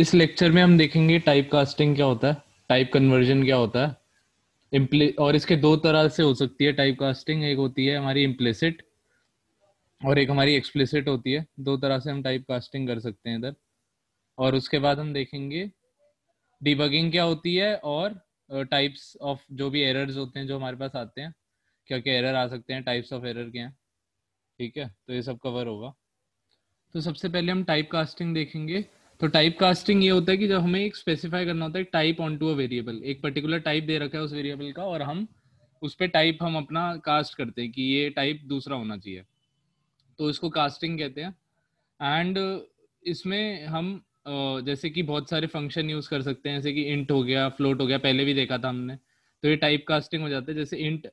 इस लेक्चर में हम देखेंगे टाइप कास्टिंग क्या होता है टाइप कन्वर्जन क्या होता है और इसके दो तरह से हो सकती है टाइप कास्टिंग एक होती है हमारी इम्प्लिसिट और एक हमारी एक्सप्लिसिट होती है दो तरह से हम टाइप कास्टिंग कर सकते हैं इधर और उसके बाद हम देखेंगे डिबगिंग क्या होती है और टाइप्स ऑफ जो भी एरर्स होते हैं जो हमारे पास आते हैं क्या क्या एरर आ सकते हैं टाइप्स ऑफ एरर के ठीक है तो ये सब कवर होगा तो सबसे पहले हम टाइप कास्टिंग देखेंगे तो टाइप कास्टिंग ये होता है कि जब हमें एक स्पेसिफाई करना होता है type on to a variable एक पर्टिकुलर टाइप दे रखा है उस वेरिएबल का और हम उस पर टाइप हम अपना कास्ट करते हैं कि ये टाइप दूसरा होना चाहिए तो इसको कास्टिंग कहते हैं एंड इसमें हम जैसे कि बहुत सारे फंक्शन यूज़ कर सकते हैं जैसे कि इंट हो गया फ्लोट हो गया पहले भी देखा था हमने तो ये टाइप कास्टिंग हो जाता है जैसे इंट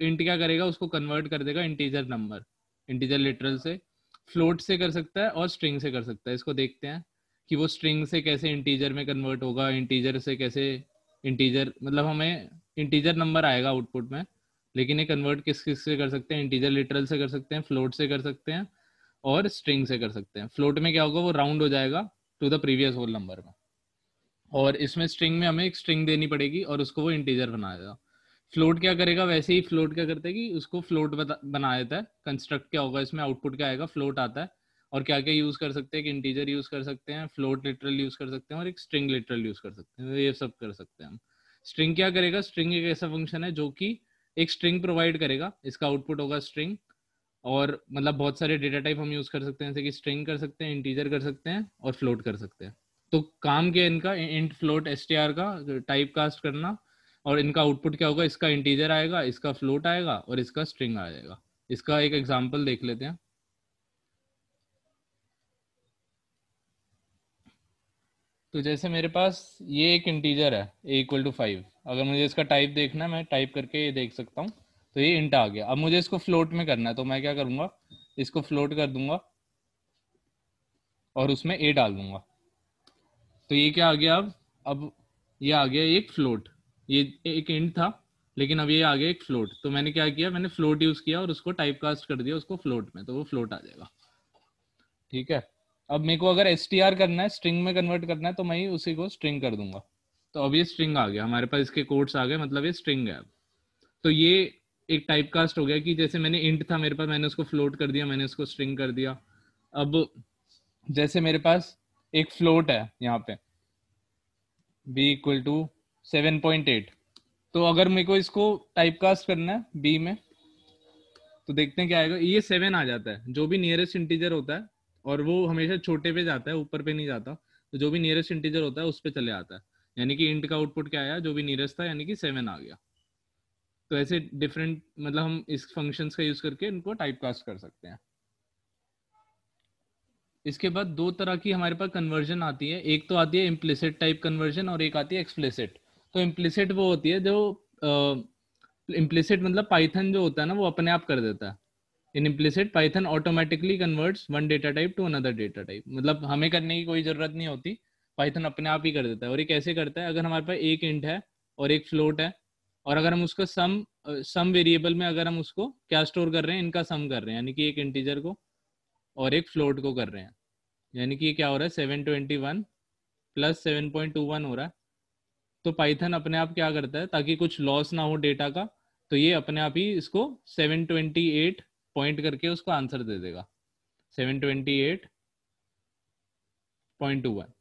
इंट क्या करेगा उसको कन्वर्ट कर देगा इंटीजर नंबर इंटीजर लिटरल से फ्लोट से कर सकता है और स्ट्रिंग से कर सकता है इसको देखते हैं कि वो स्ट्रिंग से कैसे इंटीजर में कन्वर्ट होगा इंटीजर से कैसे इंटीजर मतलब हमें इंटीजर नंबर आएगा आउटपुट में लेकिन ये कन्वर्ट किस किस से कर सकते हैं इंटीजर लिटरल से कर सकते हैं फ्लोट से कर सकते हैं और स्ट्रिंग से कर सकते हैं फ्लोट में क्या होगा वो राउंड हो जाएगा to the previous whole number में और इसमें स्ट्रिंग में हमें एक स्ट्रिंग देनी पड़ेगी और उसको वो इंटीजर बना देगा फ्लोट क्या करेगा वैसे ही फ्लोट क्या करते है कि उसको फ्लोट बना देता है कंस्ट्रक्ट क्या होगा इसमें आउटपुट क्या आएगा फ्लोट आता है और क्या क्या यूज कर सकते हैं कि इंटीजर यूज कर सकते हैं फ्लोट लिटरल यूज कर सकते हैं और एक स्ट्रिंग लिटरल यूज कर सकते हैं ये सब कर सकते हैं हम स्ट्रिंग क्या करेगा स्ट्रिंग एक ऐसा फंक्शन है जो कि एक स्ट्रिंग प्रोवाइड करेगा इसका आउटपुट होगा स्ट्रिंग और मतलब बहुत सारे डेटा टाइप हम यूज कर सकते हैं जैसे कि स्ट्रिंग कर सकते हैं इंटीजर कर सकते हैं और फ्लोट कर सकते हैं तो काम क्या इनका इंट फ्लोट एस का टाइप कास्ट करना और इनका आउटपुट क्या होगा इसका इंटीजर आएगा इसका फ्लोट आएगा और इसका स्ट्रिंग आ जाएगा इसका एक एग्जाम्पल देख लेते हैं तो जैसे मेरे पास ये एक इंटीजर है ए इक्वल टू फाइव अगर मुझे इसका टाइप देखना है मैं टाइप करके ये देख सकता हूँ तो ये इंट आ गया अब मुझे इसको फ्लोट में करना है तो मैं क्या करूंगा इसको फ्लोट कर दूंगा और उसमें ए डाल दूंगा तो ये क्या आ गया अब अब ये आ गया एक फ्लोट ये एक इंट था लेकिन अब ये आ गया एक फ्लोट तो मैंने क्या किया मैंने फ्लोट यूज किया और उसको टाइप कास्ट कर दिया उसको फ्लोट में तो वो फ्लोट आ जाएगा ठीक है अब मेरे को अगर एस करना है स्ट्रिंग में कन्वर्ट करना है तो मैं उसी को स्ट्रिंग कर दूंगा तो अब ये स्ट्रिंग आ गया हमारे पास इसके कोड्स आ गए मतलब ये स्ट्रिंग है तो ये एक टाइप कास्ट हो गया कि जैसे मैंने इंट था मेरे पास मैंने उसको फ्लोट कर दिया मैंने उसको स्ट्रिंग कर दिया अब जैसे मेरे पास एक फ्लोट है यहाँ पे B equal to seven point eight तो अगर मेरे को इसको टाइप कास्ट करना है बी में तो देखते हैं क्या आएगा ये सेवन आ जाता है जो भी नियरेस्ट इंटीजर होता है और वो हमेशा छोटे पे जाता है ऊपर पे नहीं जाता तो जो भी नियरेस्ट इंटीजर होता है उस पर चले आता है यानी कि इंट का आउटपुट क्या आया जो भी नियरेस्ट था यानी कि सेवन आ गया तो ऐसे डिफरेंट मतलब हम इस फंक्शन का यूज करके इनको टाइप कास्ट कर सकते हैं इसके बाद दो तरह की हमारे पास कन्वर्जन आती है एक तो आती है इम्प्लिसिट टाइप कन्वर्जन और एक आती है एक्सप्लिसिट तो इम्प्लिसिट वो होती है जो इम्प्लिसिट uh, मतलब पाइथन जो होता है ना वो अपने आप कर देता है in implicit Python automatically converts one data type to another data type मतलब हमें करने की कोई जरूरत नहीं होती पाइथन अपने आप ही कर देता है और ये कैसे करता है अगर हमारे पास एक इंट है और एक फ्लोट है और अगर हम उसका सम सम वेरिएबल में अगर हम उसको क्या स्टोर कर रहे हैं इनका सम कर रहे हैं यानी कि एक इंटीजर को और एक फ्लोट को कर रहे हैं यानी कि ये क्या हो रहा है seven twenty one plus seven point two one हो रहा है तो पाइथन अपने आप क्या करता है ताकि कुछ लॉस ना हो डेटा का तो ये अपने आप ही इसको सेवन ट्वेंटी एट पॉइंट करके उसको आंसर दे देगा seven twenty eight point two one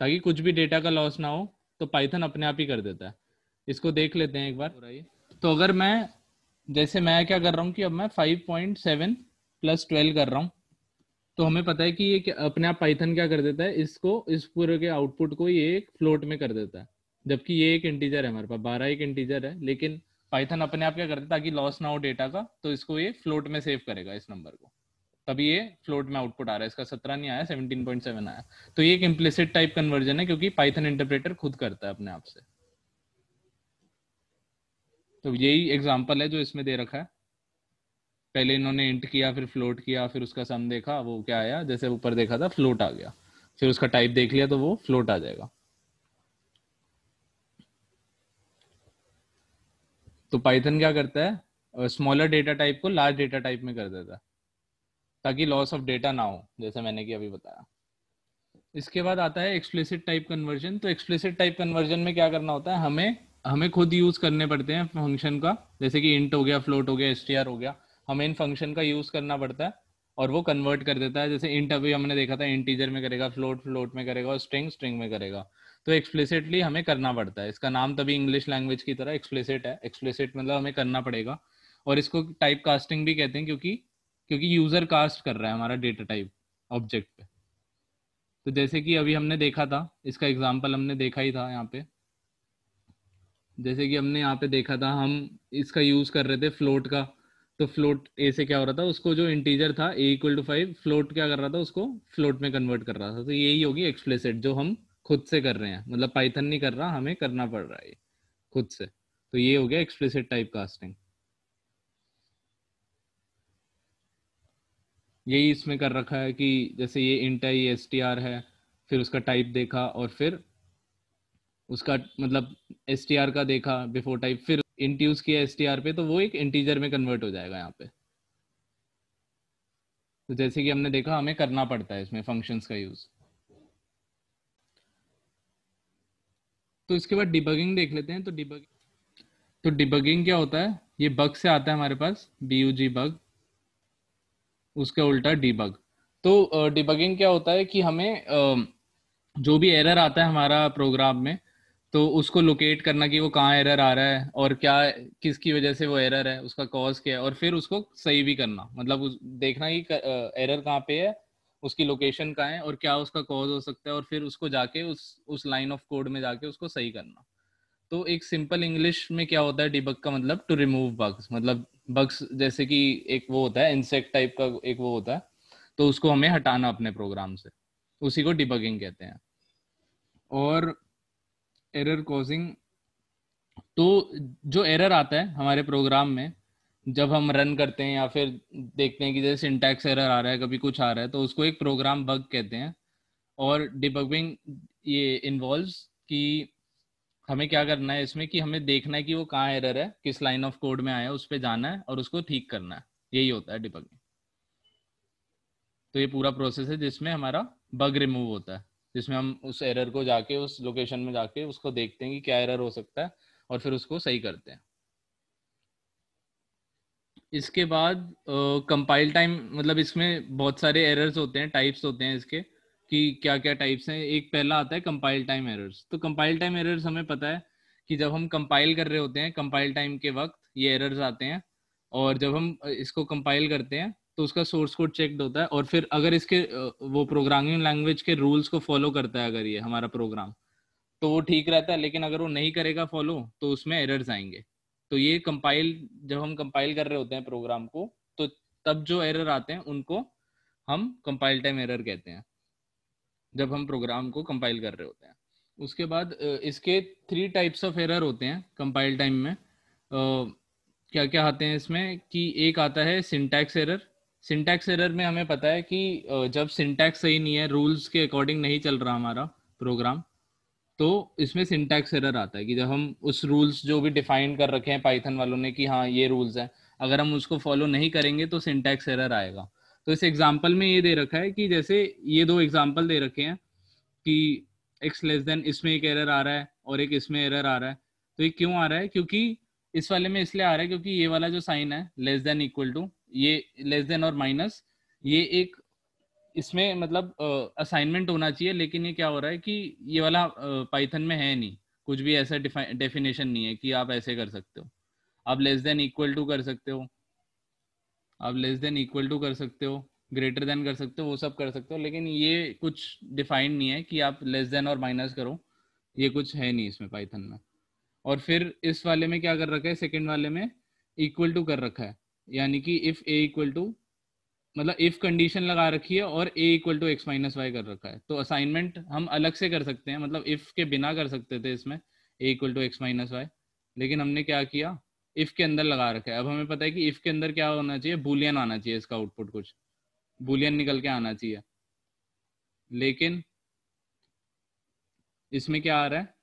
ताकि कुछ भी डेटा का लॉस ना हो तो पाइथन अपने आप ही कर देता है इसको देख लेते हैं एक बार तो अगर मैं जैसे मैं क्या कर रहा हूँ कि अब मैं five point seven plus twelve कर रहा हूँ तो हमें पता है कि ये अपने आप पाइथन क्या कर देता है इसको इस पूरे के आउटपुट को ये एक फ्लोट में कर देता है जबकि ये एक इंटीजर है हमारे पास बारह एक इंटीजर है लेकिन पाइथन अपने आप क्या करता है ताकि लॉस ना हो डेटा का तो इसको ये फ्लोट में सेव करेगा इस नंबर को तभी ये फ्लोट में आउटपुट आ रहा है इसका सत्रह नहीं आया सेवनटीन पॉइंट सेवन आया तो ये एक इम्प्लिसिट टाइप कन्वर्जन है क्योंकि पाइथन इंटरप्रेटर खुद करता है अपने आप से तो यही एग्जाम्पल है जो इसमें दे रखा है पहले इन्होंने इंट किया फिर फ्लोट किया फिर उसका सम देखा वो क्या आया जैसे ऊपर देखा था फ्लोट आ गया फिर उसका टाइप देख लिया तो वो फ्लोट आ जाएगा तो पाइथन क्या करता है स्मॉलर डेटा टाइप को लार्ज डेटा टाइप में कर देता है ताकि लॉस ऑफ डेटा ना हो जैसे मैंने कि अभी बताया इसके बाद आता है एक्सप्लिसिट टाइप कन्वर्जन तो एक्सप्लिसिट टाइप कन्वर्जन में क्या करना होता है हमें हमें खुद यूज करने पड़ते हैं फंक्शन का जैसे कि इंट हो गया फ्लोट हो गया एस हो गया हमें इन फंक्शन का यूज करना पड़ता है और वो कन्वर्ट कर देता है जैसे इंट अभी हमने देखा था इंटीजर में करेगा फ्लोट फ्लोट में करेगा और स्ट्रिंग स्ट्रिंग में करेगा तो एक्सप्लिसिटली हमें करना पड़ता है इसका नाम तभी इंग्लिश लैंग्वेज की तरह एक्सप्लिसिट है एक्सप्लिसिट मतलब हमें करना पड़ेगा और इसको टाइप कास्टिंग भी कहते हैं क्योंकि क्योंकि यूजर कास्ट कर रहा है हमारा डेटा टाइप ऑब्जेक्ट पे तो जैसे कि अभी हमने देखा था इसका एग्जाम्पल हमने देखा ही था यहाँ पे जैसे कि हमने यहाँ पे देखा था हम इसका यूज कर रहे थे फ्लोट का तो फ्लोट ए से क्या हो रहा था उसको जो इंटीजर था A equal to five float क्या कर रहा था उसको फ्लोट में कन्वर्ट कर रहा था तो यही होगी एक्सप्लेसेट जो हम खुद से कर रहे हैं मतलब पाइथन नहीं कर रहा हमें करना पड़ रहा है खुद से तो ये हो गया एक्सप्लिसिट टाइप कास्टिंग यही इसमें कर रखा है कि जैसे ये है ये एस टी आर है फिर उसका टाइप देखा और फिर उसका मतलब एस टी आर का देखा बिफोर टाइप फिर इंट यूज किया एस टी आर पे तो वो एक इंटीजर में कन्वर्ट हो जाएगा यहाँ पे तो जैसे कि हमने देखा हमें करना पड़ता है इसमें फंक्शंस का यूज़ तो इसके बाद डिबगिंग देख लेते हैं तो डिबगिंग तो डिबगिंग क्या होता है ये बग से आता है हमारे पास डी यू जी बग उसका उल्टा डिबग तो डिबगिंग uh, क्या होता है कि हमें uh, जो भी एरर आता है हमारा प्रोग्राम में तो उसको लोकेट करना कि वो कहाँ एरर आ रहा है और क्या किसकी वजह से वो एरर है उसका कॉज क्या है और फिर उसको सही भी करना मतलब उस, देखना कि एरर कहाँ पे है उसकी लोकेशन का है और क्या उसका कॉज हो सकता है और फिर उसको जाके उस उस लाइन ऑफ कोड में जाके उसको सही करना तो एक सिंपल इंग्लिश में क्या होता है डिबक का मतलब टू रिमूव बग्स मतलब बग्स जैसे कि एक वो होता है इंसेक्ट टाइप का एक वो होता है तो उसको हमें हटाना अपने प्रोग्राम से उसी को डिबगिंग कहते हैं और एरर कॉजिंग तो जो एरर आता है हमारे प्रोग्राम में जब हम रन करते हैं या फिर देखते हैं कि जैसे सिंटैक्स एरर आ रहा है कभी कुछ आ रहा है तो उसको एक प्रोग्राम बग कहते हैं और डिबगिंग ये इन्वॉल्व कि हमें क्या करना है इसमें कि हमें देखना है कि वो कहाँ एरर है किस लाइन ऑफ कोड में आया है उस पर जाना है और उसको ठीक करना है यही होता है डिबगिंग तो ये पूरा प्रोसेस है जिसमें हमारा बग रिमूव होता है जिसमें हम उस एरर को जाके उस लोकेशन में जाके उसको देखते हैं कि क्या एरर हो सकता है और फिर उसको सही करते हैं इसके बाद कंपाइल टाइम मतलब इसमें बहुत सारे एरर्स होते हैं टाइप्स होते हैं इसके कि क्या क्या टाइप्स हैं एक पहला आता है कंपाइल टाइम एरर्स तो कंपाइल टाइम एरर्स हमें पता है कि जब हम कंपाइल कर रहे होते हैं कंपाइल टाइम के वक्त ये एरर्स आते हैं और जब हम इसको कंपाइल करते हैं तो उसका सोर्स कोड चेकड होता है और फिर अगर इसके वो प्रोग्रामिंग लैंग्वेज के रूल्स को फॉलो करता है अगर ये हमारा प्रोग्राम तो वो ठीक रहता है लेकिन अगर वो नहीं करेगा फॉलो तो उसमें एरर्स आएंगे तो ये कंपाइल जब हम कंपाइल कर रहे होते हैं प्रोग्राम को तो तब जो एरर आते हैं उनको हम कंपाइल टाइम एरर कहते हैं जब हम प्रोग्राम को कंपाइल कर रहे होते हैं उसके बाद इसके थ्री टाइप्स ऑफ एरर होते हैं कंपाइल टाइम में क्या क्या आते हैं इसमें कि एक आता है सिंटैक्स एरर सिंटैक्स एरर में हमें पता है कि जब सिंटैक्स सही नहीं है रूल्स के अकॉर्डिंग नहीं चल रहा हमारा प्रोग्राम तो इसमें सिंटैक्स एरर आता है कि जब हम उस रूल्स जो भी डिफाइन कर रखे हैं पाइथन वालों ने कि हाँ ये रूल्स हैं अगर हम उसको फॉलो नहीं करेंगे तो सिंटैक्स एरर आएगा तो इस एग्जाम्पल में ये दे रखा है कि जैसे ये दो एग्जाम्पल दे रखे हैं कि एक्स लेस देन इसमें एक एरर आ रहा है और एक इसमें एरर आ रहा है तो ये क्यों आ रहा है क्योंकि इस वाले में इसलिए आ रहा है क्योंकि ये वाला जो साइन है लेस देन इक्वल टू ये लेस देन और माइनस ये एक इसमें मतलब असाइनमेंट होना चाहिए लेकिन ये क्या हो रहा है कि ये वाला पाइथन में है नहीं कुछ भी ऐसा डेफिनेशन नहीं है कि आप ऐसे कर सकते हो आप लेस देन इक्वल टू कर सकते हो आप लेस देन इक्वल टू कर सकते हो ग्रेटर देन कर सकते हो वो सब कर सकते हो लेकिन ये कुछ डिफाइंड नहीं है कि आप लेस देन और माइनस करो ये कुछ है नहीं इसमें पाइथन में और फिर इस वाले में क्या कर रखा है सेकेंड वाले में इक्वल टू कर रखा है यानी कि इफ ए इक्वल टू मतलब इफ कंडीशन लगा रखी है और A equal to X minus Y कर रखा है तो असाइनमेंट हम अलग से कर सकते हैं मतलब इफ के बिना कर सकते थे इसमें A equal to X minus Y लेकिन हमने क्या किया इफ के अंदर लगा रखा है अब हमें पता है कि इफ के अंदर क्या होना चाहिए बुलियन आना चाहिए इसका आउटपुट कुछ बुलियन निकल के आना चाहिए लेकिन इसमें क्या आ रहा है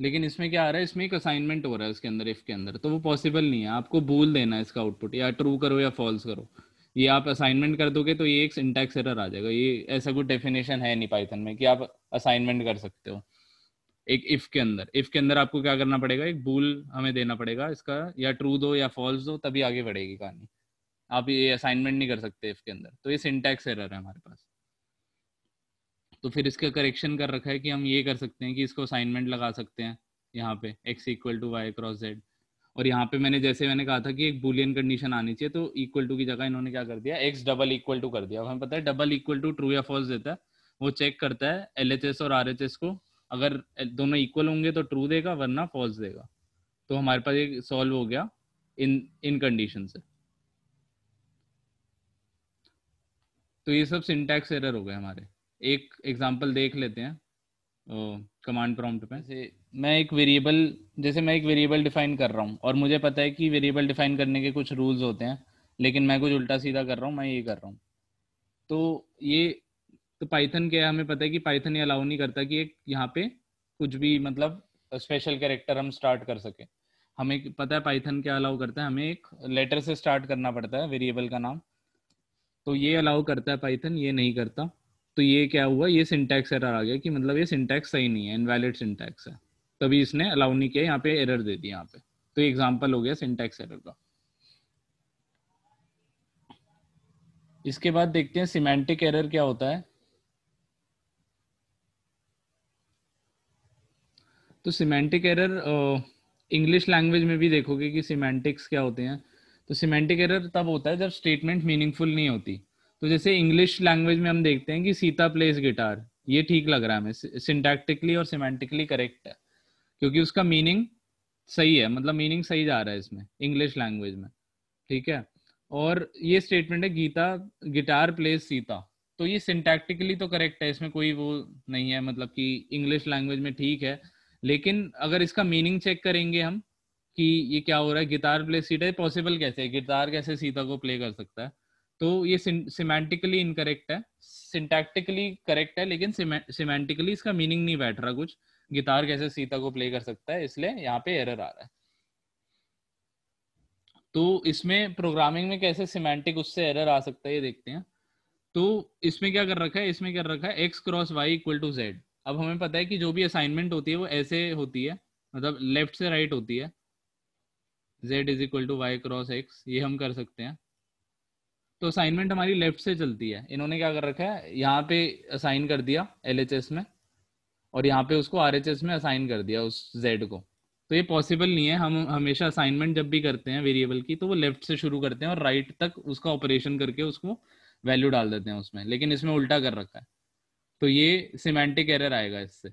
लेकिन इसमें क्या आ रहा है इसमें एक असाइनमेंट हो रहा है उसके अंदर इफ के अंदर तो वो पॉसिबल नहीं है आपको भूल देना है इसका आउटपुट या ट्रू करो या फॉल्स करो ये आप असाइनमेंट कर दोगे तो ये एक सिंटैक्स एरर आ जाएगा ये ऐसा कोई डेफिनेशन है नहीं पाइथन में कि आप असाइनमेंट कर सकते हो एक इफ के अंदर इफ के अंदर आपको क्या करना पड़ेगा एक भूल हमें देना पड़ेगा इसका या ट्रू दो या फॉल्स दो तभी आगे बढ़ेगी कहानी आप ये असाइनमेंट नहीं कर सकते इफ के अंदर तो ये सिंटैक्स एरर है हमारे पास तो फिर इसका करेक्शन कर रखा है कि हम ये कर सकते हैं कि इसको असाइनमेंट लगा सकते हैं यहाँ पे X equal to Y cross Z और यहाँ पे मैंने जैसे मैंने कहा था कि एक बुलियन कंडीशन आनी चाहिए तो इक्वल टू की जगह इन्होंने क्या कर दिया एक्स डबल इक्वल टू कर दिया अब हमें पता है डबल इक्वल टू ट्रू या फॉल्स देता है वो चेक करता है एल और आर को अगर दोनों इक्वल होंगे तो ट्रू देगा वरना फॉल्स देगा तो हमारे पास एक सॉल्व हो गया इन इन कंडीशन से तो ये सब सिंटैक्स एरर हो गए हमारे एक एग्जांपल देख लेते हैं कमांड प्रॉम्प्ट पे जैसे मैं एक वेरिएबल जैसे मैं एक वेरिएबल डिफाइन कर रहा हूँ और मुझे पता है कि वेरिएबल डिफाइन करने के कुछ रूल्स होते हैं लेकिन मैं कुछ उल्टा सीधा कर रहा हूँ मैं ये कर रहा हूँ तो ये तो पाइथन क्या है हमें पता है कि पाइथन ये अलाउ नहीं करता कि एक यहाँ पे कुछ भी मतलब स्पेशल कैरेक्टर हम स्टार्ट कर सके हमें पता है पाइथन क्या अलाउ करता है हमें एक लेटर से स्टार्ट करना पड़ता है वेरिएबल का नाम तो ये अलाउ करता है पाइथन ये नहीं करता तो ये क्या हुआ ये सिंटैक्स एरर आ गया कि मतलब ये सिंटैक्स सही नहीं है इनवैलिड सिंटैक्स है तभी इसने अलाउ नहीं किया यहाँ पे एरर दे दी यहाँ पे तो एग्जाम्पल हो गया सिंटैक्स एरर का इसके बाद देखते हैं सिमेंटिक एरर क्या होता है तो सिमेंटिक एरर इंग्लिश लैंग्वेज में भी देखोगे कि सिमेंटिक्स क्या होते हैं तो सिमेंटिक एरर तब होता है जब स्टेटमेंट मीनिंगफुल नहीं होती तो जैसे इंग्लिश लैंग्वेज में हम देखते हैं कि सीता प्लेस गिटार ये ठीक लग रहा है हमें सिंटैक्टिकली और सिमेंटिकली करेक्ट है क्योंकि उसका मीनिंग सही है मतलब मीनिंग सही जा रहा है इसमें इंग्लिश लैंग्वेज में ठीक है और ये स्टेटमेंट है गीता गिटार प्लेस सीता तो ये सिंटैक्टिकली तो करेक्ट है इसमें कोई वो नहीं है मतलब कि इंग्लिश लैंग्वेज में ठीक है लेकिन अगर इसका मीनिंग चेक करेंगे हम कि ये क्या हो रहा है गिटार प्ले सीटा पॉसिबल कैसे है गिटार कैसे सीता को प्ले कर सकता है तो ये सिमेंटिकली इनकरेक्ट है सिंटैक्टिकली करेक्ट है लेकिन सिमेंटिकली इसका मीनिंग नहीं बैठ रहा कुछ गिटार कैसे सीता को प्ले कर सकता है इसलिए यहाँ पे एरर आ रहा है तो इसमें प्रोग्रामिंग में कैसे सिमेंटिक उससे एरर आ सकता है ये देखते हैं तो इसमें क्या कर रखा है इसमें क्या रखा है X cross Y equal to Z अब हमें पता है कि जो भी असाइनमेंट होती है वो ऐसे होती है मतलब लेफ्ट से राइट होती है Z is equal to Y cross X ये हम कर सकते हैं तो असाइनमेंट हमारी लेफ्ट से चलती है इन्होंने क्या कर रखा है यहाँ पे असाइन कर दिया एल में और यहाँ पे उसको आर में असाइन कर दिया उस जेड को तो ये पॉसिबल नहीं है हम हमेशा असाइनमेंट जब भी करते हैं वेरिएबल की तो वो लेफ्ट से शुरू करते हैं और राइट तक उसका ऑपरेशन करके उसको वैल्यू डाल देते हैं उसमें लेकिन इसमें उल्टा कर रखा है तो ये सिमेंटिक एरर आएगा इससे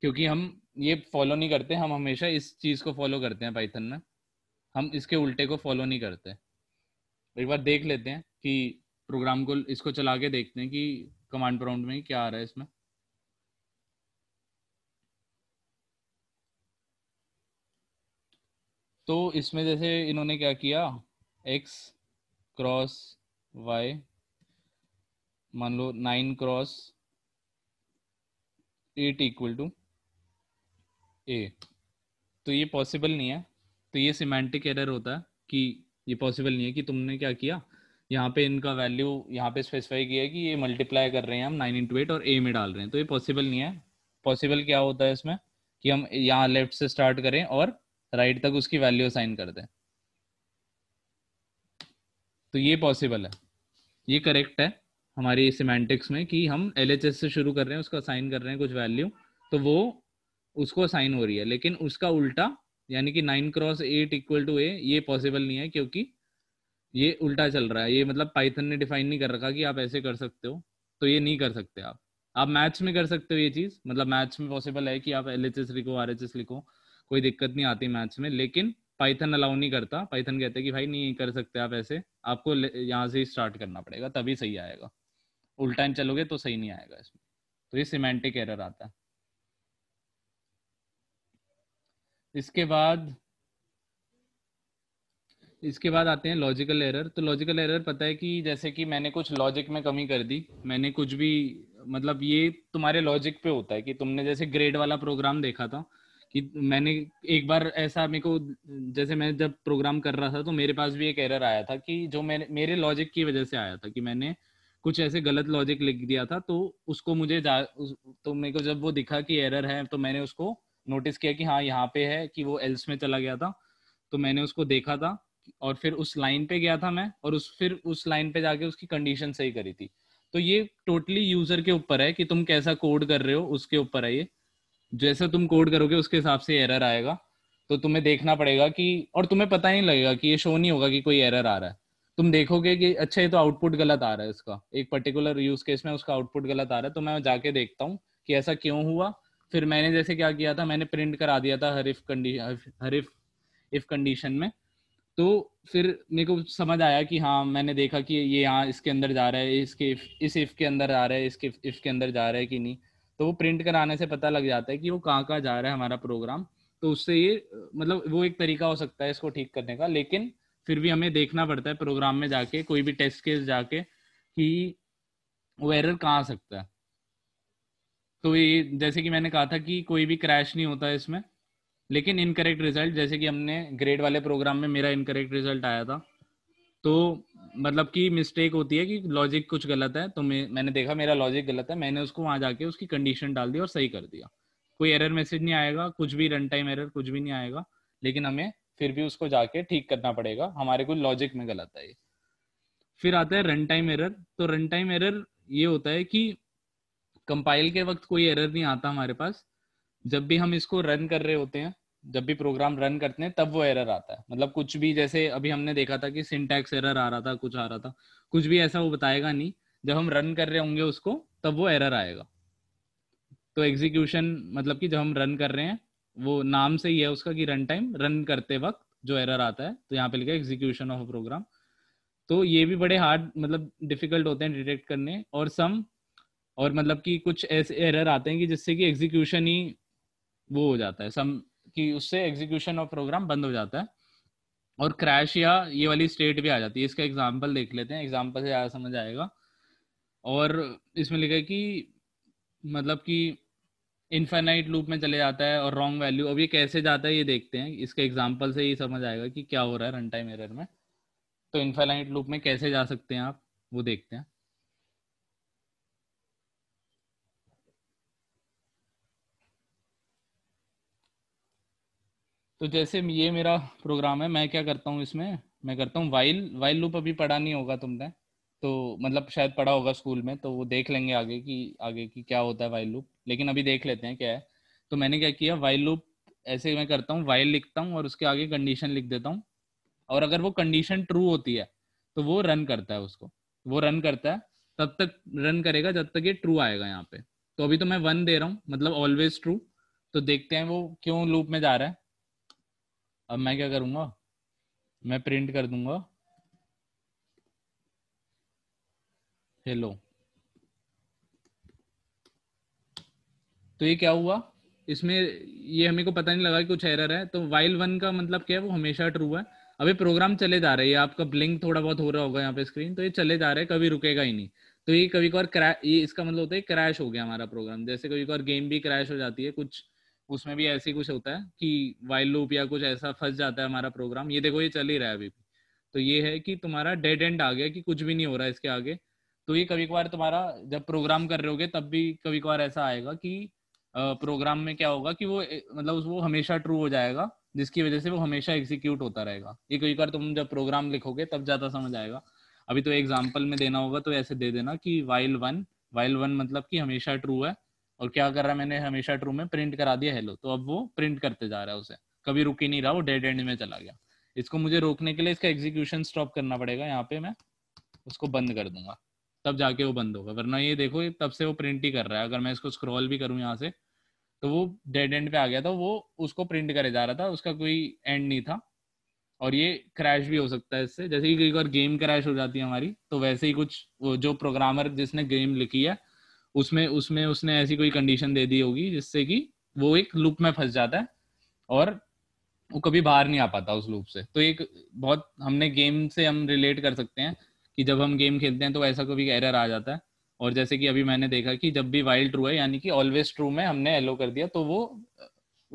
क्योंकि हम ये फॉलो नहीं करते हम हमेशा इस चीज़ को फॉलो करते हैं पाइथन में हम इसके उल्टे को फॉलो नहीं करते एक बार देख लेते हैं कि प्रोग्राम को इसको चला के देखते हैं कि कमांड प्रॉम्प्ट में क्या आ रहा है इसमें तो इसमें जैसे इन्होंने क्या किया एक्स क्रॉस वाई मान लो nine cross eight equal to A तो ये पॉसिबल नहीं है तो ये सिमेंटिक एरर होता है कि ये पॉसिबल नहीं है कि तुमने क्या किया यहाँ पे इनका वैल्यू यहाँ पे स्पेसिफाई किया है कि ये मल्टीप्लाई कर रहे हैं हम नाइन इंटू एट और ए में डाल रहे हैं तो ये पॉसिबल नहीं है पॉसिबल क्या होता है इसमें कि हम यहाँ लेफ्ट से स्टार्ट करें और राइट तक उसकी वैल्यू असाइन कर दें तो ये पॉसिबल है ये करेक्ट है हमारी सिमेंटिक्स में कि हम एल से शुरू कर रहे हैं उसको असाइन कर रहे हैं कुछ वैल्यू तो वो उसको असाइन हो रही है लेकिन उसका उल्टा यानी कि nine cross eight equal to A ये पॉसिबल नहीं है क्योंकि ये उल्टा चल रहा है ये मतलब पाइथन ने डिफाइन नहीं कर रखा कि आप ऐसे कर सकते हो तो ये नहीं कर सकते आप आप मैथ्स में कर सकते हो ये चीज मतलब मैथ्स में पॉसिबल है कि आप एल लिखो आर लिखो कोई दिक्कत नहीं आती मैथ्स में लेकिन पाइथन अलाउ नहीं करता पाइथन कहते कि भाई नहीं कर सकते आप ऐसे आपको यहाँ से ही स्टार्ट करना पड़ेगा तभी सही आएगा उल्टा चलोगे तो सही नहीं आएगा इसमें तो ये सिमेंटिक एरर आता है इसके बाद इसके बाद आते हैं लॉजिकल एरर तो लॉजिकल एरर पता है कि जैसे कि मैंने कुछ लॉजिक में कमी कर दी मैंने कुछ भी मतलब ये तुम्हारे लॉजिक पे होता है कि तुमने जैसे ग्रेड वाला प्रोग्राम देखा था कि मैंने एक बार ऐसा मेरे को जैसे मैं जब प्रोग्राम कर रहा था तो मेरे पास भी एक एरर आया था कि जो मेरे मेरे लॉजिक की वजह से आया था कि मैंने कुछ ऐसे गलत लॉजिक लिख दिया था तो उसको मुझे जा, तो मेरे को जब वो दिखा कि एरर है तो मैंने उसको नोटिस किया कि हाँ यहाँ पे है कि वो एल्स में चला गया था तो मैंने उसको देखा था और फिर उस लाइन पे गया था मैं और उस फिर उस लाइन पे जाके उसकी कंडीशन सही करी थी तो ये टोटली यूजर के ऊपर है कि तुम कैसा कोड कर रहे हो उसके ऊपर है ये जैसा तुम कोड करोगे उसके हिसाब से एरर आएगा तो तुम्हें देखना पड़ेगा कि और तुम्हें पता ही नहीं लगेगा कि ये शो नहीं होगा कि कोई एरर आ रहा है तुम देखोगे कि अच्छा ये तो आउटपुट गलत आ रहा है इसका एक पर्टिकुलर यूज केस में उसका आउटपुट गलत आ रहा है तो मैं जाके देखता हूँ कि ऐसा क्यों हुआ फिर मैंने जैसे क्या किया था मैंने प्रिंट करा दिया था हर इफ कंडीशन हर इफ इफ कंडीशन में तो फिर मेरे को समझ आया कि हाँ मैंने देखा कि ये यहाँ इसके अंदर जा रहा है इसके इस इफ के अंदर जा रहा है इसके इफ के अंदर जा रहा है कि नहीं तो वो प्रिंट कराने से पता लग जाता है कि वो कहाँ कहाँ जा रहा है हमारा प्रोग्राम तो उससे ये मतलब वो एक तरीका हो सकता है इसको ठीक करने का लेकिन फिर भी हमें देखना पड़ता है प्रोग्राम में जाके कोई भी टेस्ट केस जाके कि वो एरर कहाँ आ सकता है तो ये जैसे कि मैंने कहा था कि कोई भी क्रैश नहीं होता है इसमें लेकिन इनकरेक्ट रिजल्ट जैसे कि हमने ग्रेड वाले प्रोग्राम में मेरा इनकरेक्ट रिजल्ट आया था तो मतलब कि मिस्टेक होती है कि लॉजिक कुछ गलत है तो मैं मैंने देखा मेरा लॉजिक गलत है मैंने उसको वहाँ जाके उसकी कंडीशन डाल दी और सही कर दिया कोई एरर मैसेज नहीं आएगा कुछ भी रन टाइम एरर कुछ भी नहीं आएगा लेकिन हमें फिर भी उसको जाके ठीक करना पड़ेगा हमारे को लॉजिक में गलत है ये फिर आता है रन टाइम एरर तो रन टाइम एरर ये होता है कि कंपाइल के वक्त कोई एरर नहीं आता हमारे पास जब भी हम इसको रन कर रहे होते हैं जब भी प्रोग्राम रन करते हैं तब वो एरर आता है मतलब कुछ भी जैसे अभी हमने देखा था कि सिंटैक्स एरर आ रहा था कुछ आ रहा था कुछ भी ऐसा वो बताएगा नहीं जब हम रन कर रहे होंगे उसको तब वो एरर आएगा तो एग्जीक्यूशन मतलब कि जब हम रन कर रहे हैं वो नाम से ही है उसका कि रन टाइम रन करते वक्त जो एरर आता है तो यहाँ पे लिखा एग्जीक्यूशन ऑफ प्रोग्राम तो ये भी बड़े हार्ड मतलब डिफिकल्ट होते हैं डिटेक्ट करने और सम और मतलब कि कुछ ऐसे एरर आते हैं कि जिससे कि एग्जीक्यूशन ही वो हो जाता है सम कि उससे एग्जीक्यूशन ऑफ प्रोग्राम बंद हो जाता है और क्रैश या ये वाली स्टेट भी आ जाती है इसका एग्जाम्पल देख लेते हैं एग्जाम्पल से ज़्यादा समझ आएगा और इसमें लिखा है कि मतलब कि इन्फेनाइट लूप में चले जाता है और रॉन्ग वैल्यू अब ये कैसे जाता है ये देखते हैं इसके एग्जाम्पल से ये समझ आएगा कि क्या हो रहा है रन टाइम एरर में तो इन्फेनाइट लूप में कैसे जा सकते हैं आप वो देखते हैं तो जैसे ये मेरा प्रोग्राम है मैं क्या करता हूँ इसमें मैं करता हूँ वाइल वाइल लूप अभी पढ़ा नहीं होगा तुमने तो मतलब शायद पढ़ा होगा स्कूल में तो वो देख लेंगे आगे की आगे की क्या होता है वाइल लूप लेकिन अभी देख लेते हैं क्या है तो मैंने क्या किया वाइल लूप ऐसे मैं करता हूँ वाइल लिखता हूँ और उसके आगे कंडीशन लिख देता हूँ और अगर वो कंडीशन ट्रू होती है तो वो रन करता है उसको वो रन करता है तब तक रन करेगा जब तक ये ट्रू आएगा यहाँ पे तो अभी तो मैं वन दे रहा हूँ मतलब ऑलवेज ट्रू तो देखते हैं वो क्यों लूप में जा रहा है अब मैं क्या करूंगा मैं प्रिंट कर दूंगा हेलो तो ये क्या हुआ इसमें ये हमें को पता नहीं लगा कि कुछ एरर है तो वाइल वन का मतलब क्या है वो हमेशा ट्रू है अभी प्रोग्राम चले जा रहे हैं आपका ब्लिंक थोड़ा बहुत हो रहा होगा यहाँ पे स्क्रीन तो ये चले जा रहे हैं कभी रुकेगा ही नहीं तो ये कभी कभार ये इसका मतलब होता है क्रैश हो गया हमारा प्रोग्राम जैसे कभी कभार गेम भी क्रैश हो जाती है कुछ उसमें भी ऐसे कुछ होता है कि वाइल लूप या कुछ ऐसा फंस जाता है हमारा प्रोग्राम ये देखो ये चल ही रहा है अभी भी तो ये है कि तुम्हारा डेड एंड आ गया कि कुछ भी नहीं हो रहा है इसके आगे तो ये कभी कभार तुम्हारा जब प्रोग्राम कर रहे होगे तब भी कभी कभार ऐसा आएगा कि प्रोग्राम में क्या होगा कि वो मतलब वो हमेशा ट्रू हो जाएगा जिसकी वजह से वो हमेशा एग्जीक्यूट होता रहेगा ये कई बार तुम जब प्रोग्राम लिखोगे तब ज्यादा समझ आएगा अभी तो एग्जाम्पल में देना होगा तो ऐसे दे देना कि वाइल वन वाइल वन मतलब कि हमेशा ट्रू है और क्या कर रहा है मैंने हमेशा ट्रू में प्रिंट करा दिया हेलो तो अब वो प्रिंट करते जा रहा है उसे कभी रुक ही नहीं रहा वो डेड एंड में चला गया इसको मुझे रोकने के लिए इसका एग्जीक्यूशन स्टॉप करना पड़ेगा यहाँ पे मैं उसको बंद कर दूंगा तब जाके वो बंद होगा वरना ये देखो ये तब से वो प्रिंट ही कर रहा है अगर मैं इसको स्क्रॉल भी करूँ यहाँ से तो वो डेड एंड पे आ गया था वो उसको प्रिंट करे जा रहा था उसका कोई एंड नहीं था और ये क्रैश भी हो सकता है इससे जैसे कि कई बार गेम क्रैश हो जाती है हमारी तो वैसे ही कुछ वो जो प्रोग्रामर जिसने गेम लिखी है उसमें उसमें उसने ऐसी कोई कंडीशन दे दी होगी जिससे कि वो एक लूप में फंस जाता है और वो कभी बाहर नहीं आ पाता उस लूप से तो एक बहुत हमने गेम से हम रिलेट कर सकते हैं कि जब हम गेम खेलते हैं तो ऐसा कभी एरर आ जाता है और जैसे कि अभी मैंने देखा कि जब भी वाइल्ड ट्रू है यानी कि ऑलवेज ट्रू में हमने एलो कर दिया तो वो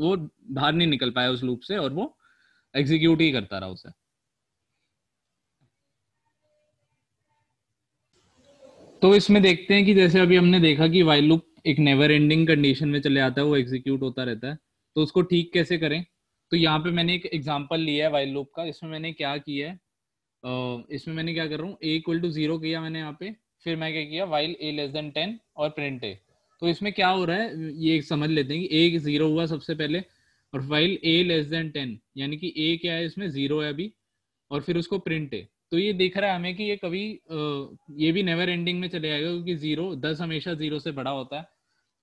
वो बाहर नहीं निकल पाया उस लूप से और वो एग्जीक्यूट ही करता रहा उसे तो इसमें देखते हैं कि जैसे अभी हमने देखा कि वाइल लूप एक नेवर एंडिंग कंडीशन में चले आता है वो एग्जीक्यूट होता रहता है तो उसको ठीक कैसे करें तो यहाँ पे मैंने एक एग्जांपल लिया है वाइल लूप का इसमें मैंने क्या किया है इसमें मैंने क्या कर रहा हूँ ए इक्वल टू जीरो किया मैंने यहाँ पे फिर मैं क्या किया while a less than ten और प्रिंट ए तो इसमें क्या हो रहा है ये समझ लेते हैं कि ए जीरो हुआ सबसे पहले और while a less than ten यानी कि ए क्या है इसमें जीरो है अभी और फिर उसको प्रिंट ए तो ये दिख रहा है हमें कि ये कभी ये भी नेवर एंडिंग में चले जाएगा क्योंकि जीरो दस हमेशा जीरो से बड़ा होता है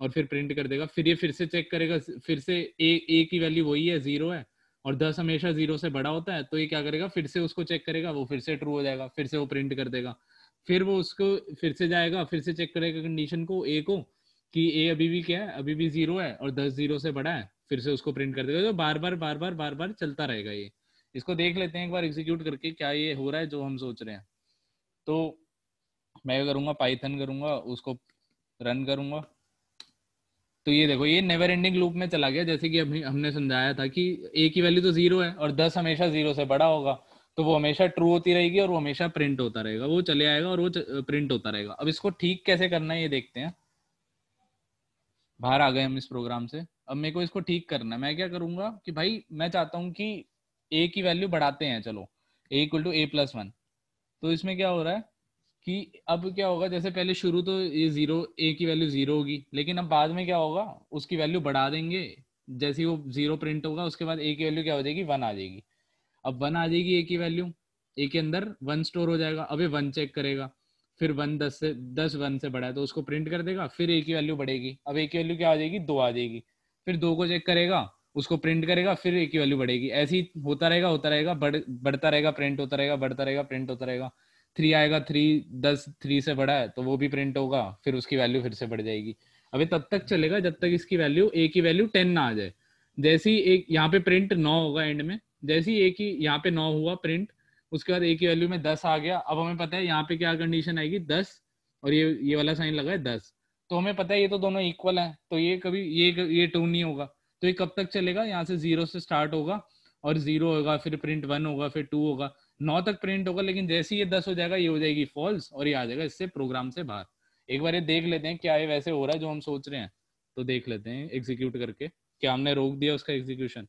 और फिर प्रिंट कर देगा फिर ये फिर से चेक करेगा फिर से ए ए की वैल्यू वही है जीरो है और दस हमेशा जीरो से बड़ा होता है तो ये क्या करेगा फिर से उसको चेक करेगा वो फिर से ट्रू हो जाएगा फिर से वो प्रिंट कर देगा फिर वो उसको फिर से जाएगा फिर से चेक करेगा कंडीशन को ए को कि ए अभी भी क्या है अभी भी जीरो है और दस जीरो से बड़ा है फिर से उसको प्रिंट कर देगा तो बार बार बार बार बार बार चलता रहेगा ये इसको देख लेते हैं एक बार एग्जीक्यूट करके क्या ये हो रहा है जो हम सोच रहे हैं तो मैं करूंगा पाइथन करूंगा उसको रन करूंगा तो ये देखो ये नेवर एंडिंग लूप में चला गया जैसे कि अभी हमने समझाया था कि ए की वैल्यू तो जीरो है और दस हमेशा जीरो से बड़ा होगा तो वो हमेशा ट्रू होती रहेगी और वो हमेशा प्रिंट होता रहेगा वो चले आएगा और वो प्रिंट होता रहेगा अब इसको ठीक कैसे करना है ये देखते हैं बाहर आ गए हम इस प्रोग्राम से अब मेरे को इसको ठीक करना है मैं क्या करूंगा कि भाई मैं चाहता हूँ कि ए की वैल्यू बढ़ाते हैं चलो a equal to a plus one तो इसमें क्या हो रहा है कि अब क्या होगा जैसे पहले शुरू तो ये जीरो ए की वैल्यू जीरो होगी लेकिन अब बाद में क्या होगा उसकी वैल्यू बढ़ा देंगे जैसे वो जीरो प्रिंट होगा उसके बाद ए की वैल्यू क्या हो जाएगी वन आ जाएगी अब वन आ जाएगी ए की वैल्यू ए के अंदर वन स्टोर हो जाएगा अब ये वन चेक करेगा फिर वन दस से दस वन से बढ़ा तो उसको प्रिंट कर देगा फिर ए की वैल्यू बढ़ेगी अब ए की वैल्यू क्या आ जाएगी दो आ जाएगी फिर दो को चेक करेगा उसको प्रिंट करेगा फिर एक ही वैल्यू बढ़ेगी ऐसे ही होता रहेगा होता रहेगा बढ़ बढ़ता रहेगा प्रिंट होता रहेगा बढ़ता रहेगा प्रिंट होता रहेगा थ्री आएगा थ्री दस थ्री से बड़ा है तो वो भी प्रिंट होगा फिर उसकी वैल्यू फिर से बढ़ जाएगी अभी तब तक चलेगा जब तक इसकी वैल्यू ए की वैल्यू टेन ना आ जाए जैसी एक यहाँ पे प्रिंट नौ होगा एंड में जैसी एक ही यहाँ पे नौ हुआ प्रिंट उसके बाद एक की वैल्यू में दस आ गया अब हमें पता है यहाँ पे क्या कंडीशन आएगी दस और ये ये वाला साइन लगा है दस तो हमें पता है ये तो दोनों इक्वल है तो ये कभी ये ये टू नहीं होगा तो ये कब तक चलेगा यहाँ से जीरो से स्टार्ट होगा और जीरो होगा फिर प्रिंट वन होगा फिर टू होगा नौ तक प्रिंट होगा लेकिन जैसे ही ये दस हो जाएगा ये हो जाएगी फॉल्स और ये आ जाएगा इससे प्रोग्राम से बाहर एक बार ये देख लेते हैं क्या ये वैसे हो रहा है जो हम सोच रहे हैं तो देख लेते हैं एग्जीक्यूट करके क्या हमने रोक दिया उसका एग्जीक्यूशन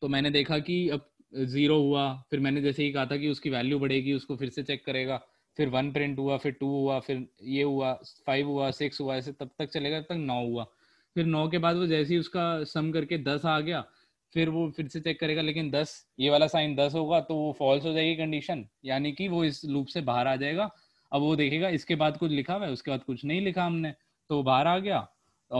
तो मैंने देखा कि अब जीरो हुआ फिर मैंने जैसे ही कहा था कि उसकी वैल्यू बढ़ेगी उसको फिर से चेक करेगा फिर वन प्रिंट हुआ फिर टू हुआ फिर ये हुआ फाइव हुआ सिक्स हुआ ऐसे तब तक चलेगा तब तक नौ हुआ फिर नौ के बाद वो जैसे ही उसका सम करके दस आ गया फिर वो फिर से चेक करेगा लेकिन दस ये वाला साइन दस होगा तो वो फॉल्स हो जाएगी कंडीशन यानी कि वो इस लूप से बाहर आ जाएगा अब वो देखेगा इसके बाद कुछ लिखा हुआ है उसके बाद कुछ नहीं लिखा हमने तो वो बाहर आ गया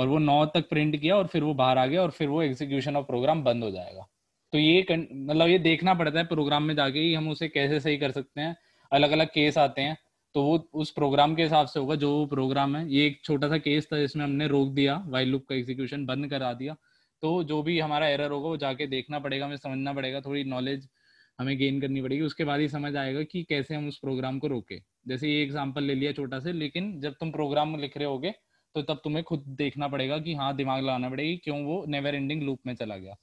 और वो नौ तक प्रिंट किया और फिर वो बाहर आ गया और फिर वो एग्जीक्यूशन ऑफ प्रोग्राम बंद हो जाएगा तो ये मतलब ये देखना पड़ता है प्रोग्राम में जाके कि हम उसे कैसे सही कर सकते हैं अलग अलग केस आते हैं तो वो उस प्रोग्राम के हिसाब से होगा जो वो प्रोग्राम है ये एक छोटा सा केस था जिसमें हमने रोक दिया वाइल लूप का एग्जीक्यूशन बंद करा दिया तो जो भी हमारा एरर होगा वो जाके देखना पड़ेगा हमें समझना पड़ेगा थोड़ी नॉलेज हमें गेन करनी पड़ेगी उसके बाद ही समझ आएगा कि कैसे हम उस प्रोग्राम को रोके जैसे ये एग्जाम्पल ले लिया छोटा से लेकिन जब तुम प्रोग्राम लिख रहे होगे तो तब तुम्हें खुद देखना पड़ेगा कि हाँ दिमाग लगाना पड़ेगी क्यों वो नेवर एंडिंग लूप में चला गया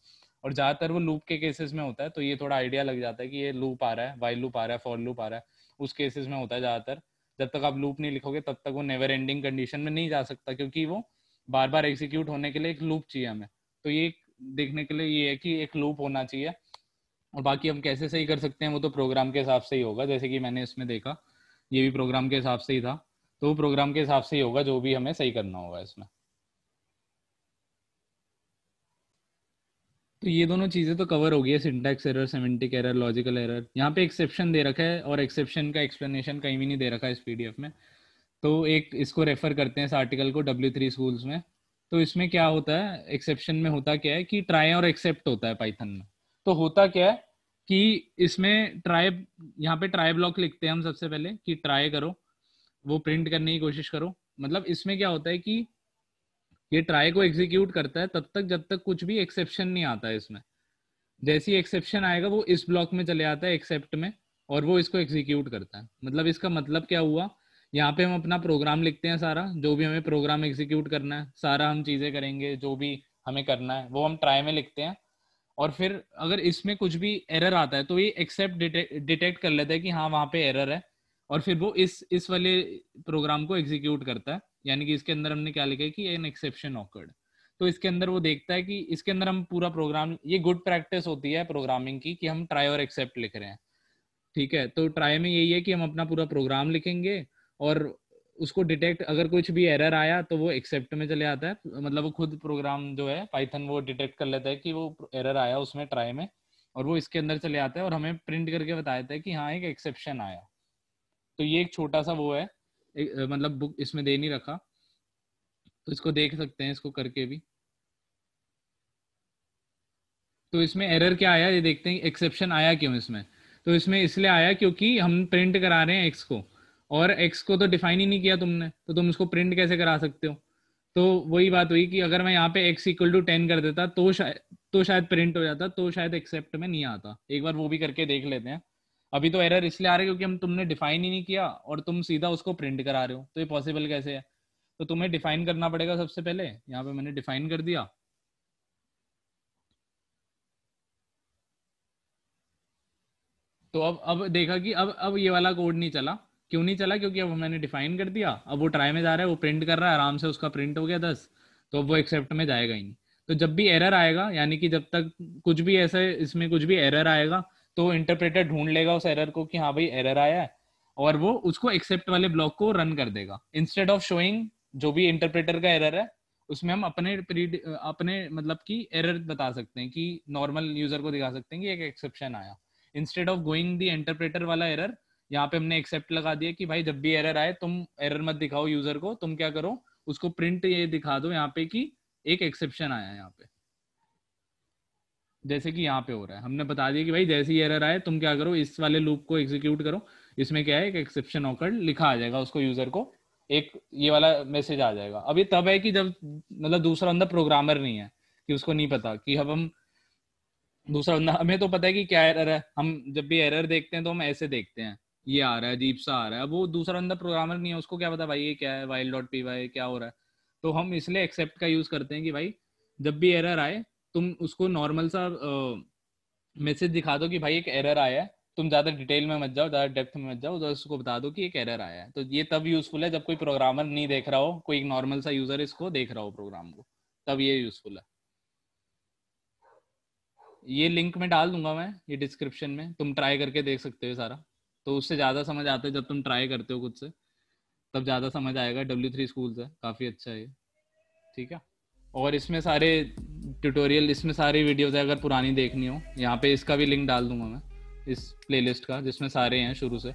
और ज्यादातर वो लूप के केसेस में होता है तो ये थोड़ा आइडिया लग जाता है कि ये लूप आ रहा है वाइल लूप आ रहा है फॉर लूप आ रहा है उस केसेस में होता है ज्यादातर जब तक आप लूप नहीं लिखोगे तब तक वो नेवर एंडिंग कंडीशन में नहीं जा सकता क्योंकि वो बार बार एग्जीक्यूट होने के लिए एक लूप चाहिए हमें तो ये देखने के लिए ये है कि एक लूप होना चाहिए और बाकी हम कैसे सही कर सकते हैं वो तो प्रोग्राम के हिसाब से ही होगा जैसे कि मैंने इसमें देखा ये भी प्रोग्राम के हिसाब से ही था तो प्रोग्राम के हिसाब से ही होगा जो भी हमें सही करना होगा इसमें तो ये दोनों चीजें तो कवर हो गई है syntax error semantic error logical error यहाँ पे एक्सेप्शन दे रखा है और एक्सेप्शन का एक्सप्लेनेशन कहीं भी नहीं दे रखा है इस पीडीएफ में तो एक इसको रेफर करते हैं इस आर्टिकल को डब्ल्यू थ्री स्कूल्स में तो इसमें क्या होता है एक्सेप्शन में होता क्या है कि ट्राई और एक्सेप्ट होता है पाइथन में तो होता क्या है कि इसमें ट्राई यहाँ पे ट्राई ब्लॉक लिखते हैं हम सबसे पहले कि ट्राई करो वो प्रिंट करने की कोशिश करो मतलब इसमें क्या होता है कि ये ट्राई को एग्जीक्यूट करता है तब तक जब तक कुछ भी एक्सेप्शन नहीं आता है इसमें जैसी एक्सेप्शन आएगा वो इस ब्लॉक में चले आता है एक्सेप्ट में और वो इसको एग्जीक्यूट करता है मतलब इसका मतलब क्या हुआ यहाँ पे हम अपना प्रोग्राम लिखते हैं सारा जो भी हमें प्रोग्राम एग्जीक्यूट करना है सारा हम चीज़ें करेंगे जो भी हमें करना है वो हम ट्राई में लिखते हैं और फिर अगर इसमें कुछ भी एरर आता है तो ये एक्सेप्ट डिटेक्ट कर लेता है कि हाँ वहाँ पे एरर है और फिर वो इस इस वाले प्रोग्राम को एग्जीक्यूट करता है यानी कि इसके अंदर हमने क्या लिखा है कि एन एक्सेप्शन ऑकर्ड तो इसके अंदर वो देखता है कि इसके अंदर हम पूरा प्रोग्राम ये गुड प्रैक्टिस होती है प्रोग्रामिंग की कि हम ट्राई और एक्सेप्ट लिख रहे हैं ठीक है तो ट्राई में यही है कि हम अपना पूरा प्रोग्राम लिखेंगे और उसको डिटेक्ट अगर कुछ भी एरर आया तो वो एक्सेप्ट में चले आता है मतलब वो खुद प्रोग्राम जो है पाइथन वो डिटेक्ट कर लेता है कि वो एरर आया उसमें ट्राई में और वो इसके अंदर चले आता है और हमें प्रिंट करके बताया है कि हाँ एक एक्सेप्शन आया तो ये एक छोटा सा वो है मतलब बुक इसमें दे नहीं रखा तो इसको देख सकते हैं इसको करके भी तो इसमें एरर क्या आया ये देखते हैं एक्सेप्शन आया क्यों इसमें तो इसमें इसलिए आया क्योंकि हम प्रिंट करा रहे हैं एक्स को और एक्स को तो डिफाइन ही नहीं किया तुमने तो तुम इसको प्रिंट कैसे करा सकते हो तो वही बात हुई कि अगर मैं यहाँ पे एक्स इक्वल टू टेन कर देता तो शायद तो शायद प्रिंट हो जाता तो शायद एक्सेप्ट में नहीं आता एक बार वो भी करके देख लेते हैं अभी तो एरर इसलिए आ रहा है क्योंकि हम तुमने डिफाइन ही नहीं किया और तुम सीधा उसको प्रिंट करा रहे हो तो ये पॉसिबल कैसे है तो तुम्हें डिफाइन करना पड़ेगा सबसे पहले यहाँ पे मैंने डिफाइन कर दिया तो अब अब देखा कि अब अब ये वाला कोड नहीं चला क्यों नहीं चला क्योंकि अब मैंने डिफाइन कर दिया अब वो ट्राई में जा रहा है वो प्रिंट कर रहा है आराम से उसका प्रिंट हो गया दस तो अब वो एक्सेप्ट में जाएगा ही नहीं तो जब भी एरर आएगा यानी कि जब तक कुछ भी ऐसे इसमें कुछ भी एरर आएगा तो इंटरप्रेटर ढूंढ लेगा उस एरर को कि हाँ भाई एरर आया है और वो उसको एक्सेप्ट वाले ब्लॉक को रन कर देगा इंस्टेड ऑफ शोइंग जो भी इंटरप्रेटर का एरर है उसमें हम अपने अपने मतलब कि एरर बता सकते हैं कि नॉर्मल यूजर को दिखा सकते हैं कि एक एक्सेप्शन आया instead of going the interpreter वाला एरर यहाँ पे हमने एक्सेप्ट लगा दिया कि भाई जब भी एरर आए तुम एरर मत दिखाओ यूजर को तुम क्या करो उसको प्रिंट ये दिखा दो यहाँ पे कि एक एक्सेप्शन आया यहाँ पे जैसे कि यहाँ पे हो रहा है हमने बता दिया कि भाई जैसे ही एरर आए तुम क्या करो इस वाले लूप को एग्जीक्यूट करो इसमें क्या है एक एक्सेप्शन ऑकर्ड लिखा आ जाएगा उसको यूजर को एक ये वाला मैसेज आ जाएगा अब ये तब है कि जब मतलब दूसरा बंदा प्रोग्रामर नहीं है कि उसको नहीं पता कि अब हम दूसरा बंदा हमें तो पता है कि क्या एरर है हम जब भी एरर देखते हैं तो हम ऐसे देखते हैं ये आ रहा है अजीब सा आ रहा है अब वो दूसरा बंदा प्रोग्रामर नहीं है उसको क्या पता भाई ये क्या है वाइल डॉट पी वाई क्या हो रहा है तो हम इसलिए एक्सेप्ट का यूज करते हैं कि भाई जब भी एरर आए तुम उसको नॉर्मल सा मैसेज दिखा दो कि भाई एक एरर आया है तुम ज्यादा डिटेल में मत जाओ ज्यादा डेप्थ में मत जाओ तो उसको बता दो कि एक एरर आया है तो ये तब यूजफुल है जब कोई प्रोग्रामर नहीं देख रहा हो कोई नॉर्मल सा यूजर इसको देख रहा हो प्रोग्राम को तब ये यूजफुल है ये लिंक में डाल दूंगा मैं ये डिस्क्रिप्शन में तुम ट्राई करके देख सकते हो सारा तो उससे ज्यादा समझ आता है जब तुम ट्राई करते हो खुद से तब ज्यादा समझ आएगा डब्ल्यू थ्री स्कूल है काफी अच्छा है ठीक है और इसमें सारे ट्यूटोरियल इसमें सारे वीडियोज है अगर पुरानी देखनी हो यहाँ पे इसका भी लिंक डाल दूंगा मैं इस प्लेलिस्ट का जिसमें सारे हैं शुरू से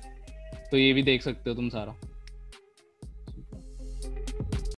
तो ये भी देख सकते हो तुम सारा